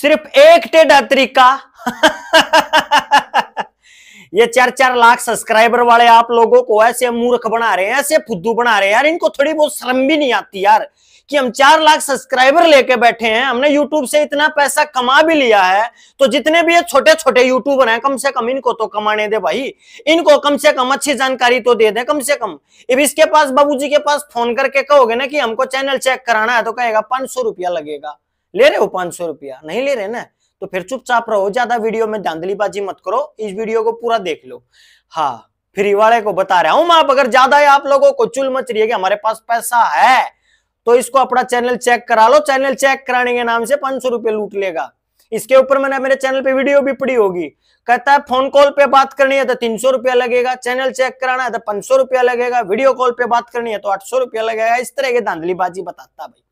सिर्फ एक टेढ़ा तरीका ये चार चार लाख सब्सक्राइबर वाले आप लोगों को ऐसे मूर्ख बना रहे हैं ऐसे फुद्दू बना रहे हैं यार इनको थोड़ी बहुत शर्म भी नहीं आती यार कि हम चार लाख सब्सक्राइबर लेके बैठे हैं हमने यूट्यूब से इतना पैसा कमा भी लिया है तो जितने भी ये छोटे छोटे यूट्यूबर हैं कम से कम इनको तो कमाने दे भाई इनको कम से कम अच्छी जानकारी तो दे दे कम से कम अब इसके पास बाबूजी के पास फोन करके कहोगे ना कि हमको चैनल चेक कराना है तो कहेगा पांच सौ रुपया लगेगा ले रहे हो पांच सौ रुपया नहीं ले रहे ना तो फिर चुपचाप रहो ज्यादा वीडियो में धांधलीबाजी मत करो इस वीडियो को पूरा देख लो हाँ फ्री वाले को बता रहा हूं आप अगर ज्यादा है आप लोगों को चुल मच रही है कि हमारे पास पैसा है तो इसको अपना चैनल चेक करा लो चैनल चेक कराने के नाम से पांच सौ लूट लेगा इसके ऊपर मैंने मेरे चैनल पे वीडियो भी पड़ी होगी कहता है फोन कॉल पे बात करनी है तो तीन सौ रुपया लगेगा चैनल चेक कराना है तो पांच सौ रुपया लगेगा वीडियो कॉल पे बात करनी है तो आठ सौ रुपया लगेगा इस तरह की धांधलीबाजी बताता भाई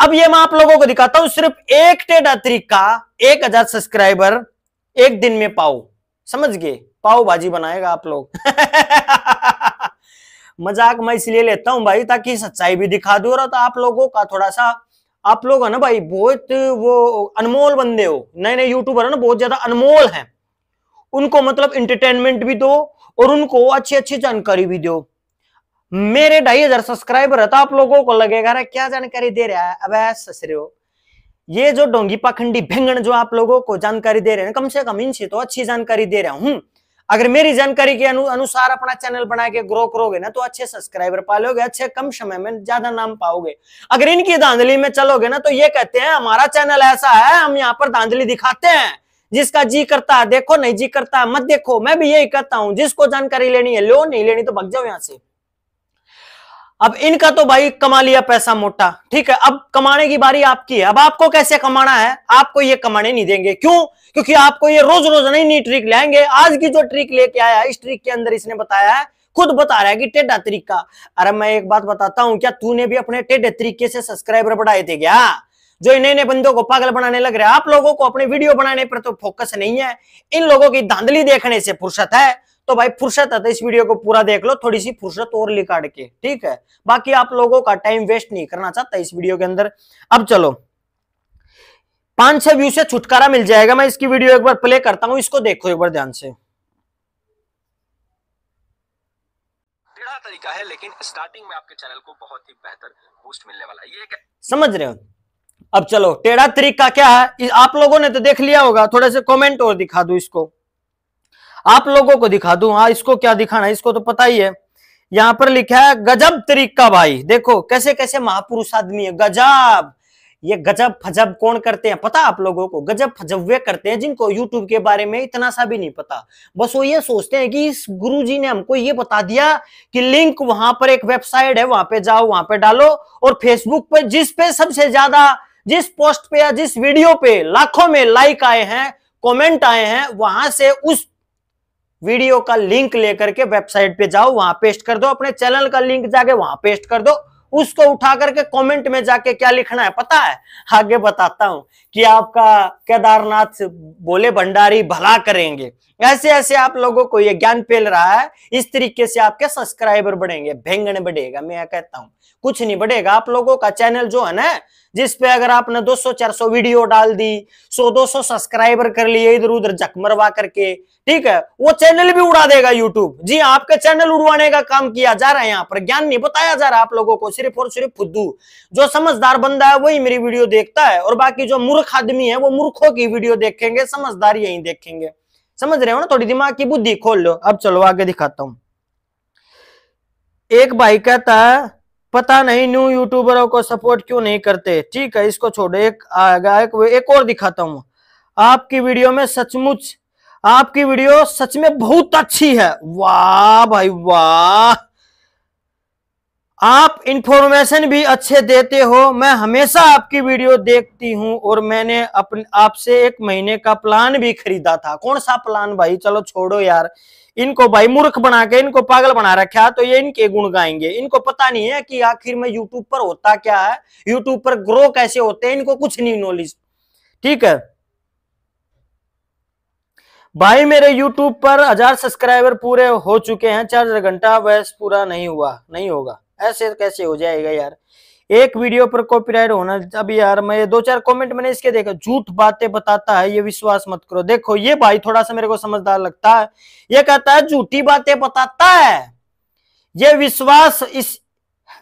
अब ये मैं आप लोगों को दिखाता हूं सिर्फ एक टेड तरीका एक हजार सब्सक्राइबर एक दिन में पाओ समझ गए पाओ भाजी बनाएगा आप लोग मजाक मैं इसलिए लेता हूं भाई ताकि सच्चाई भी दिखा दू और आप लोगों का थोड़ा सा आप लोग है ना भाई बहुत वो अनमोल बंदे हो नए नए यूट्यूबर है ना बहुत ज्यादा अनमोल हैं उनको मतलब इंटरटेनमेंट भी दो और उनको अच्छी अच्छी जानकारी भी दो मेरे ढाई हजार सब्सक्राइबर है तो आप लोगों को लगेगा अरे क्या जानकारी दे रहा है अब ससरे हो ये जो डोंगी पाखंडी भेंगण जो आप लोगों को जानकारी दे रहे हैं कम से कम इनसे तो अच्छी जानकारी दे रहा हूं अगर मेरी जानकारी के अनु, अनुसार अपना चैनल बना के ग्रो करोगे ना तो अच्छे सब्सक्राइबर पालोगे अच्छे कम समय में ज्यादा नाम पाओगे अगर इनकी धांधली में चलोगे ना तो ये कहते हैं हमारा चैनल ऐसा है हम यहाँ पर धांधली दिखाते हैं जिसका जी करता है देखो नहीं जी करता है मत देखो मैं भी यही कहता हूँ जिसको जानकारी लेनी है लो नहीं लेनी तो भग जाओ यहाँ से अब इनका तो भाई कमा लिया पैसा मोटा ठीक है अब कमाने की बारी आपकी है अब आपको कैसे कमाना है आपको ये कमाने नहीं देंगे क्यों क्योंकि आपको ये रोज रोज नहीं नई ट्रिक लाएंगे आज की जो ट्रिक लेके आया इस ट्रिक के अंदर इसने बताया है खुद बता रहा है कि टेढ़ा तरीका अरे मैं एक बात बताता हूं क्या तूने भी अपने टेढ़े तरीके से सब्सक्राइबर बढ़ाए थे क्या जो नए नए बंदों को पागल बनाने लग रहे हैं आप लोगों को अपने वीडियो बनाने पर तो फोकस नहीं है इन लोगों की धांधली देखने से फुर्सत है तो भाई फुर्सत है तो इस वीडियो को पूरा देख लो थोड़ी सी फुर्सत और निकाल के ठीक है बाकी आप लोगों का टाइम वेस्ट नहीं करना चाहता इस वीडियो के अंदर अब चलो पांच छह व्यू से छुटकारा मिल जाएगा मैं इसकी वीडियो एक बार प्ले करता हूँ इसको देखो एक बार ध्यान से तरीका है लेकिन स्टार्टिंग में आपके चैनल को बहुत ही बेहतर बूस्ट मिलने वाला है ये समझ रहे हो अब चलो टेढ़ा तरीका क्या है आप लोगों ने तो देख लिया होगा थोड़ा से कमेंट और दिखा दू इसको आप लोगों को दिखा दू हाँ इसको क्या दिखाना है इसको तो पता ही है यहां पर लिखा है गजब तरीका भाई देखो कैसे कैसे महापुरुष आदमी है गजब ये गजब फजब कौन करते हैं पता आप लोगों को गजब फजब वे करते हैं जिनको YouTube के बारे में इतना सा भी नहीं पता बस वो ये सोचते हैं कि इस गुरुजी ने हमको ये बता दिया कि लिंक वहां पर एक वेबसाइट है वहां पे जाओ वहां पे डालो और फेसबुक पे जिस पे सबसे ज्यादा जिस पोस्ट पे या जिस वीडियो पे लाखों में लाइक आए हैं कमेंट आए हैं वहां से उस वीडियो का लिंक लेकर के वेबसाइट पे जाओ वहां पेस्ट कर दो अपने चैनल का लिंक जाके वहां पेस्ट कर दो उसको उठा करके कमेंट में जाके क्या लिखना है पता है आगे बताता हूं कि आपका केदारनाथ बोले भंडारी भला करेंगे ऐसे ऐसे आप लोगों को ये ज्ञान फैल रहा है इस तरीके से आपके सब्सक्राइबर बढ़ेंगे भेंगण बढ़ेगा मैं कहता हूँ कुछ नहीं बढ़ेगा आप लोगों का चैनल जो है ना जिसपे अगर आपने 200-400 वीडियो डाल दी 100-200 सब्सक्राइबर कर लिए इधर उधर जक मरवा करके ठीक है वो चैनल भी उड़ा देगा यूट्यूब जी आपका चैनल उड़वाने का काम किया जा रहा है यहाँ पर ज्ञान नहीं बताया जा रहा आप लोगों को सिर्फ और सिर्फ फुद्दू जो समझदार बंदा है वही मेरी वीडियो देखता है और बाकी जो मूर्ख आदमी है वो मूर्खों की वीडियो देखेंगे समझदार यही देखेंगे समझ रहे हो ना थोड़ी दिमाग की बुद्धि खोल लो अब चलो आगे दिखाता हूं एक भाई कहता है पता नहीं न्यू यूट्यूबरों को सपोर्ट क्यों नहीं करते ठीक है इसको छोड़ो एक आएगा एक, एक और दिखाता हूँ आपकी वीडियो में सचमुच आपकी वीडियो सच में बहुत अच्छी है वाह भाई वाह आप इंफॉर्मेशन भी अच्छे देते हो मैं हमेशा आपकी वीडियो देखती हूं और मैंने अपने आपसे एक महीने का प्लान भी खरीदा था कौन सा प्लान भाई चलो छोड़ो यार इनको भाई मूर्ख बना के इनको पागल बना रखा तो ये इनके गुण गाएंगे इनको पता नहीं है कि आखिर में यूट्यूब पर होता क्या है यूट्यूब पर ग्रो कैसे होते हैं इनको कुछ नहीं नॉलेज ठीक है भाई मेरे YouTube पर हजार सब्सक्राइबर पूरे हो चुके हैं चार घंटा वैस पूरा नहीं हुआ नहीं होगा ऐसे तो कैसे हो जाएगा यार एक वीडियो पर कॉपीराइट होना अभी यार मैं दो चार कमेंट मैंने इसके देखा झूठ बातें बताता है ये विश्वास मत करो देखो ये भाई थोड़ा सा मेरे को समझदार लगता है ये कहता है झूठी बातें बताता है ये विश्वास इस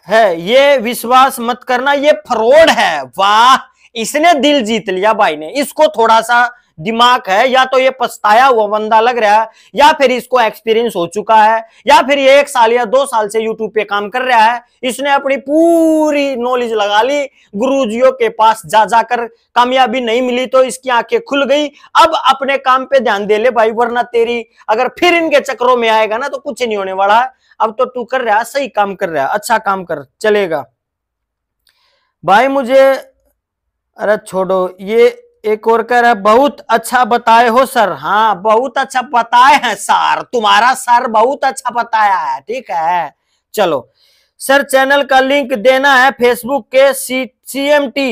है ये विश्वास मत करना ये फ्रॉड है वाह इसने दिल जीत लिया भाई ने इसको थोड़ा सा दिमाग है या तो ये पछताया हुआ बंदा लग रहा है या फिर इसको एक्सपीरियंस हो चुका है या फिर ये एक साल या दो साल से यूट्यूब पे काम कर रहा है इसने अपनी पूरी नॉलेज लगा ली गुरुजियों के पास जा जाकर कामयाबी नहीं मिली तो इसकी आंखें खुल गई अब अपने काम पे ध्यान दे ले भाई वरना तेरी अगर फिर इनके चक्रों में आएगा ना तो कुछ नहीं होने वाला अब तो तू कर रहा है सही काम कर रहा है अच्छा काम कर चलेगा भाई मुझे अरे छोड़ो ये एक और कह रहा बहुत अच्छा बताए हो सर हाँ बहुत अच्छा बताए हैं सर तुम्हारा सर बहुत अच्छा बताया है ठीक है चलो सर चैनल का लिंक देना है फेसबुक के C C M T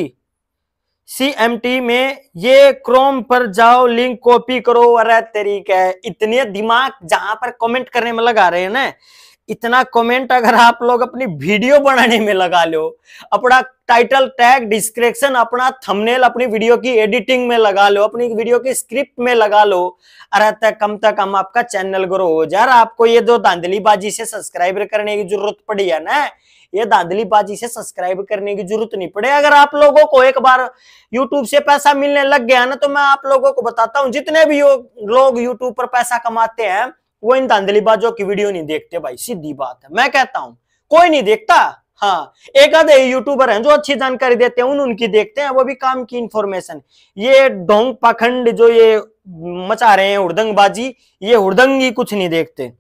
C M T में ये क्रोम पर जाओ लिंक कॉपी करो अरे तरीके है इतने दिमाग जहां पर कमेंट करने में लगा रहे हैं ना इतना कमेंट अगर आप लोग अपनी वीडियो बनाने में लगा लो अपना टाइटल टैग डिस्क्रिप्शन अपना थंबनेल अपनी वीडियो की एडिटिंग में लगा लो अपनी वीडियो की स्क्रिप्ट में लगा लो अरे तक कम तक कम आपका चैनल ग्रो हो जा रहा आपको ये दो धांधली बाजी से सब्सक्राइब करने की जरूरत पड़ी है ना ये धांधली बाजी से सब्सक्राइब करने की जरूरत नहीं पड़े अगर आप लोगों को एक बार यूट्यूब से पैसा मिलने लग गया ना तो मैं आप लोगों को बताता हूँ जितने भी लोग यूट्यूब पर पैसा कमाते हैं वो इन धांधलीबाजों की वीडियो नहीं देखते भाई सीधी बात है मैं कहता हूँ कोई नहीं देखता हाँ एक आधे यूट्यूबर हैं जो अच्छी जानकारी देते हैं उन उनकी देखते हैं वो भी काम की इंफॉर्मेशन ये ढोंग पाखंड जो ये मचा रहे हैं उड़दंगबाजी ये ही कुछ नहीं देखते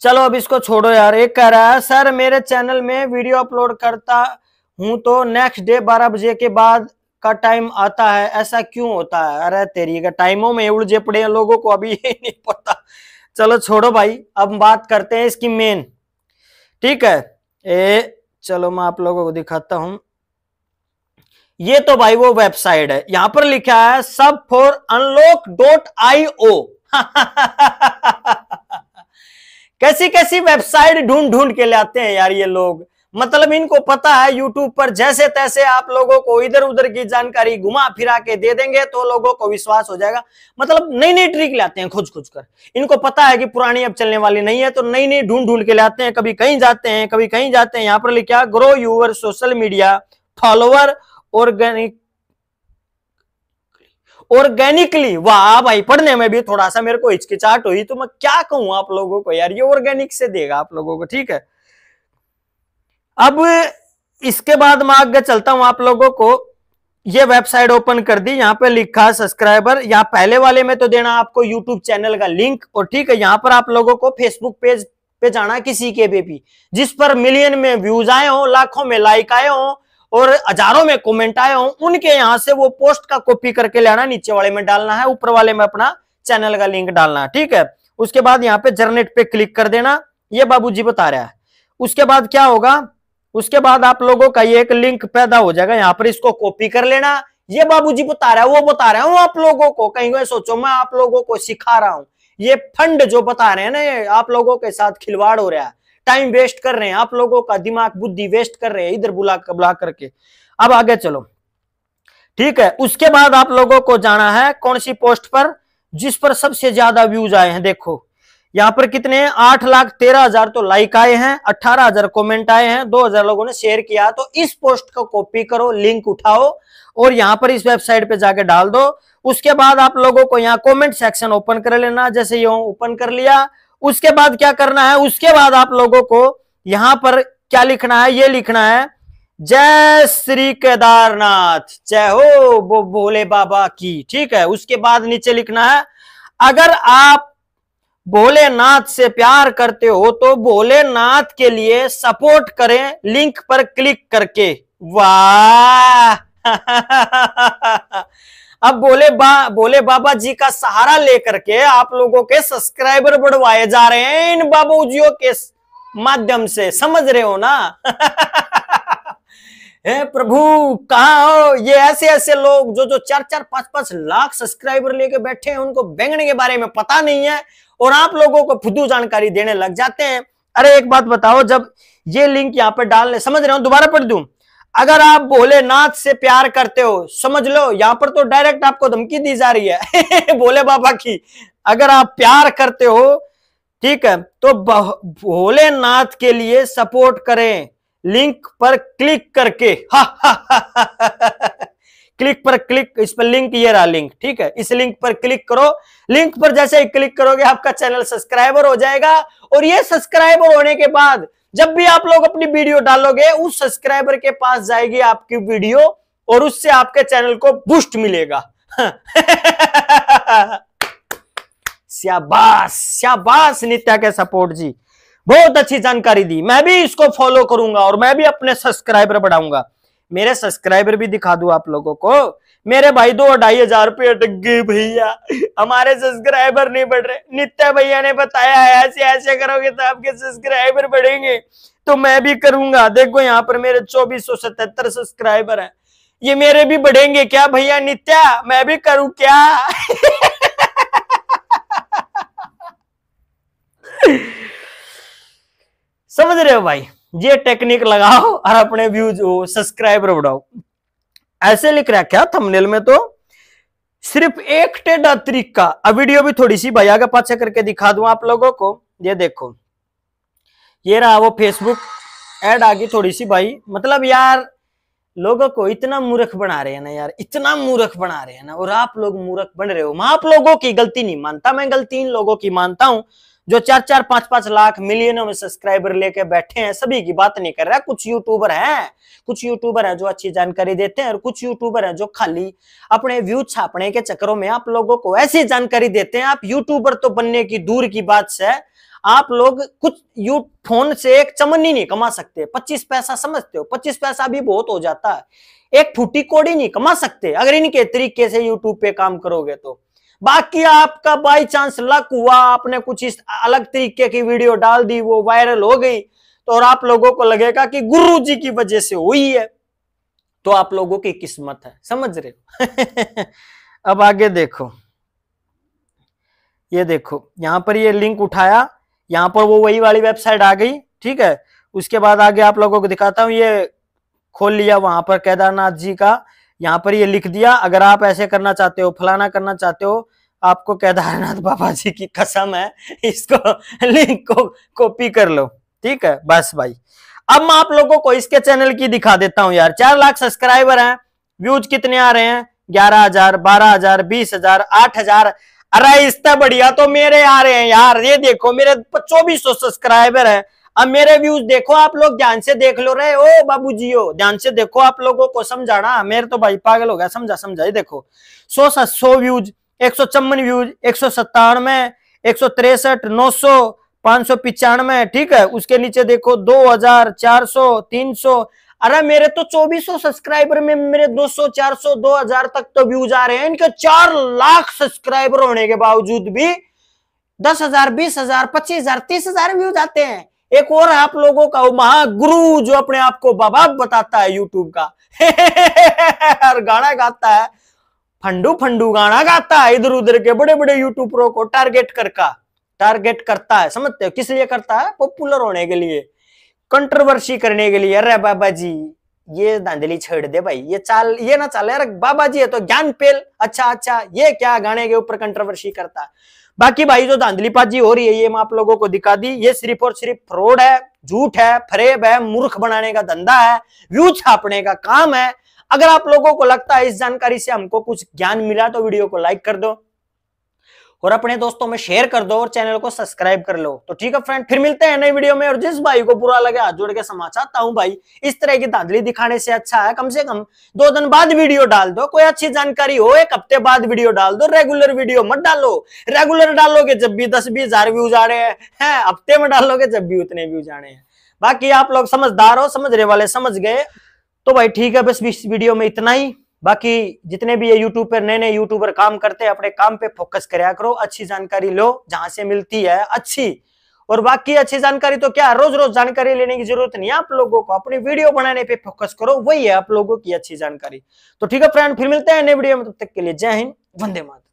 चलो अब इसको छोड़ो यार एक कह रहा है सर मेरे चैनल में वीडियो अपलोड करता हूं तो नेक्स्ट डे बारह बजे के बाद का टाइम आता है ऐसा क्यों होता है अरे तेरी का टाइमों में उलझे पड़े हैं लोगों को अभी ये नहीं पता चलो छोड़ो भाई अब बात करते हैं इसकी मेन ठीक है ए चलो मैं आप लोगों को दिखाता हूं ये तो भाई वो वेबसाइट है यहां पर लिखा है सब for unlock dot I O कैसी कैसी वेबसाइट ढूंढ ढूंढ के लाते हैं यार ये लोग मतलब इनको पता है यूट्यूब पर जैसे तैसे आप लोगों को इधर उधर की जानकारी घुमा फिरा के दे देंगे तो लोगों को विश्वास हो जाएगा मतलब नई नई ट्रिक लाते हैं खोज खोज कर इनको पता है कि पुरानी अब चलने वाली नहीं है तो नई नई ढूंढ ढूंढ के लाते हैं कभी कहीं जाते हैं कभी कहीं जाते हैं यहाँ पर लिखा grow your social media follower organic organically वाह भाई पढ़ने में भी थोड़ा सा मेरे को हिचकिचाहट हुई तो मैं क्या कहूं आप लोगों को यार ये ऑर्गेनिक से देगा आप लोगों को ठीक है अब इसके बाद मैं आगे चलता हूं आप लोगों को ये वेबसाइट ओपन कर दी यहाँ पे लिखा सब्सक्राइबर यहाँ पहले वाले में तो देना आपको यूट्यूब चैनल का लिंक और ठीक है यहाँ पर आप लोगों को फेसबुक पेज पे जाना किसी के पे भी जिस पर मिलियन में व्यूज आए हो लाखों में लाइक आए हो और हजारों में कमेंट आए हो उनके यहां से वो पोस्ट का कॉपी करके लेना नीचे वाले में डालना है ऊपर वाले में अपना चैनल का लिंक डालना है ठीक है उसके बाद यहाँ पे जर्नेट पे क्लिक कर देना ये बाबू बता रहा है उसके बाद क्या होगा उसके बाद आप लोगों का ये एक लिंक पैदा हो जाएगा यहाँ पर इसको कॉपी कर लेना ये बाबूजी बता रहा है वो बता रहा हूँ आप लोगों को कहीं कहीं सोचो मैं आप लोगों को सिखा रहा हूँ ये फंड जो बता रहे हैं ना ये आप लोगों के साथ खिलवाड़ हो रहा है टाइम वेस्ट कर रहे हैं आप लोगों का दिमाग बुद्धि वेस्ट कर रहे हैं इधर बुला बुला करके अब आगे चलो ठीक है उसके बाद आप लोगों को जाना है कौन सी पोस्ट पर जिस पर सबसे ज्यादा व्यूज आए हैं देखो यहाँ पर कितने हैं आठ लाख तेरह हजार तो लाइक आए हैं अठारह हजार कॉमेंट आए हैं दो हजार लोगों ने शेयर किया तो इस पोस्ट को कॉपी करो लिंक उठाओ और यहाँ पर इस वेबसाइट पे जाके डाल दो उसके बाद आप लोगों को यहाँ कमेंट सेक्शन ओपन कर लेना जैसे ये ओपन कर लिया उसके बाद क्या करना है उसके बाद आप लोगों को यहाँ पर क्या लिखना है ये लिखना है जय श्री केदारनाथ जय हो भोले बाबा की ठीक है उसके बाद नीचे लिखना है अगर आप भोलेनाथ से प्यार करते हो तो भोलेनाथ के लिए सपोर्ट करें लिंक पर क्लिक करके वाह अब भोले बा बोले बाबा जी का सहारा लेकर के आप लोगों के सब्सक्राइबर बढ़वाए जा रहे हैं इन बाबूजियों के माध्यम से समझ रहे हो ना हे प्रभु कहा हो ये ऐसे ऐसे लोग जो जो चार चार पांच पांच लाख सब्सक्राइबर लेके बैठे हैं उनको बैंगन के बारे में पता नहीं है और आप लोगों को फुदू जानकारी देने लग जाते हैं अरे एक बात बताओ जब ये लिंक यहाँ पर डालने समझ रहे हो दोबारा पढ़ दू अगर आप भोलेनाथ से प्यार करते हो समझ लो यहाँ पर तो डायरेक्ट आपको धमकी दी जा रही है भोले बाबा की अगर आप प्यार करते हो ठीक है तो भोलेनाथ के लिए सपोर्ट करें लिंक पर क्लिक करके हा, हा, हा, क्लिक पर क्लिक इस पर लिंक ये रहा लिंक ठीक है इस लिंक पर क्लिक करो लिंक पर जैसे ही क्लिक करोगे आपका चैनल सब्सक्राइबर हो जाएगा और ये सब्सक्राइबर होने के बाद जब भी आप लोग अपनी वीडियो डालोगे उस सब्सक्राइबर के पास जाएगी आपकी वीडियो और उससे आपके चैनल को बूस्ट मिलेगा श्याबास शाबाश नित्या के सपोर्ट जी बहुत अच्छी जानकारी दी मैं भी इसको फॉलो करूंगा और मैं भी अपने सब्सक्राइबर बढ़ाऊंगा मेरे सब्सक्राइबर भी दिखा दू आप लोगों को मेरे भाई दो ढाई हजार रुपये अटक गए भैया हमारे सब्सक्राइबर नहीं बढ़ रहे नित्या भैया ने बताया है ऐसे ऐसे करोगे तो आपके सब्सक्राइबर बढ़ेंगे तो मैं भी करूंगा देखो यहाँ पर मेरे चौबीस सौ सतहत्तर सब्सक्राइबर है ये मेरे भी बढ़ेंगे क्या भैया नित्या मैं भी करूं क्या समझ रहे हो भाई ये टेक्निक लगाओ और अपने व्यूज सब्सक्राइबर बढ़ाओ ऐसे लिख क्या थंबनेल में तो सिर्फ एक टेढ़ा तरीका अब वीडियो भी थोड़ी सी भैया के पाछे करके दिखा दू आप लोगों को ये देखो ये रहा वो फेसबुक एड आ गई थोड़ी सी भाई मतलब यार लोगों को इतना मूर्ख बना रहे हैं ना यार इतना मूर्ख बना रहे हैं ना और आप लोग मूर्ख बन रहे हो मैं आप लोगों की गलती नहीं मानता मैं गलती इन लोगों की मानता हूं जो चार चार पांच पांच लाख मिलियनों में सब्सक्राइबर लेके बैठे हैं सभी की बात नहीं कर रहा कुछ यूट्यूबर हैं कुछ यूट्यूबर हैं जो अच्छी जानकारी देते हैं और कुछ यूट्यूबर हैं जो खाली अपने व्यू छापने के चक्करों में आप लोगों को ऐसी जानकारी देते हैं आप यूट्यूबर तो बनने की दूर की बात से आप लोग कुछ यू फोन से एक चमनी नहीं कमा सकते पच्चीस पैसा समझते हो पच्चीस पैसा भी बहुत हो जाता है एक फूटी कोड़ी नहीं कमा सकते अगर इनके तरीके से यूट्यूब पे काम करोगे तो बाकी आपका बाई चांस लक हुआ आपने कुछ इस अलग तरीके की वीडियो डाल दी वो वायरल हो गई तो और आप लोगों को लगेगा कि गुरु जी की वजह से हुई है तो आप लोगों की किस्मत है समझ रहे हो अब आगे देखो ये देखो यहां पर ये लिंक उठाया यहां पर वो वही वाली वेबसाइट आ गई ठीक है उसके बाद आगे आप लोगों को दिखाता हूं ये खोल लिया वहां पर केदारनाथ जी का यहाँ पर ये लिख दिया अगर आप ऐसे करना चाहते हो फलाना करना चाहते हो आपको केदारनाथ बाबा जी की कसम है इसको लिंक को कॉपी कर लो ठीक है बस भाई अब मैं आप लोगों को इसके चैनल की दिखा देता हूं यार चार लाख सब्सक्राइबर हैं व्यूज कितने आ रहे हैं ग्यारह हजार बारह हजार बीस हजार आठ हजार अरे इस बढ़िया तो मेरे आ रहे हैं यार ये देखो मेरे चौबीस सौ सब्सक्राइबर है अब मेरे व्यूज देखो आप लोग ध्यान से देख लो रहे ओ बाबू जियो ध्यान से देखो आप लोगों को समझाना मेरे तो भाई पागल हो गया समझा समझाई देखो सो सत सो व्यूज एक सौ चम्बन व्यूज एक सौ सत्तानवे एक सौ तिरसठ नौ सौ पांच सौ पिचानवे ठीक है उसके नीचे देखो दो हजार चार सौ तीन सौ अरे मेरे तो 2400 सब्सक्राइबर में मेरे 200 400 2000 तक तो व्यूज आ रहे हैं इनके चार लाख सब्सक्राइबर होने के बावजूद भी दस हजार बीस हजार पच्चीस हजार तीस हजार व्यूज आते हैं एक और आप लोगों का महागुरु जो अपने आप को बाबा बताता है यूट्यूब का और गाना गाता है फंडू फंडू गाना गाता है इधर उधर के बड़े बड़े यूट्यूबरों को टारगेट करका टारगेट करता है समझते हो किस लिए करता है पॉपुलर होने के लिए कंट्रोवर्सी करने के लिए अरे बाबा जी ये धांधली छेड़ दे भाई ये चाल ये ना चाल यार बाबा जी है तो ज्ञान पेल अच्छा अच्छा ये क्या गाने के ऊपर कंट्रोवर्सी करता है बाकी भाई जो धांधलीबाजी हो रही है ये मैं आप लोगों को दिखा दी ये सिर्फ और सिर्फ फ्रॉड है झूठ है फरेब है मूर्ख बनाने का धंधा है व्यू छापने का काम है अगर आप लोगों को लगता है इस जानकारी से हमको कुछ ज्ञान मिला तो वीडियो को लाइक कर दो और अपने दोस्तों में शेयर कर दो और चैनल को सब्सक्राइब कर लो तो ठीक है फ्रेंड फिर मिलते हैं नई वीडियो में और जिस भाई को बुरा लगे हाथ जोड़ के समा चाहता हूँ भाई इस तरह की धांधली दिखाने से अच्छा है कम से कम दो दिन बाद वीडियो डाल दो कोई अच्छी जानकारी हो एक हफ्ते बाद वीडियो डाल दो रेगुलर वीडियो मत डालो रेगुलर डालोगे जब भी दस बीस हजार व्यूज आ रहे हैं हफ्ते में डालोगे जब भी उतने व्यूज आने हैं बाकी आप लोग समझदार हो समझने वाले समझ गए तो भाई ठीक है बस इस वीडियो में इतना ही बाकी जितने भी ये यूट्यूबर नए नए यूट्यूबर काम करते हैं अपने काम पे फोकस कराया करो अच्छी जानकारी लो जहां से मिलती है अच्छी और बाकी अच्छी जानकारी तो क्या रोज रोज जानकारी लेने की जरूरत नहीं है आप लोगों को अपनी वीडियो बनाने पे फोकस करो वही है आप लोगों की अच्छी जानकारी तो ठीक है फ्रेंड फिर मिलते हैं नए वीडियो में तब तक के लिए जय हिंद वंदे मातरम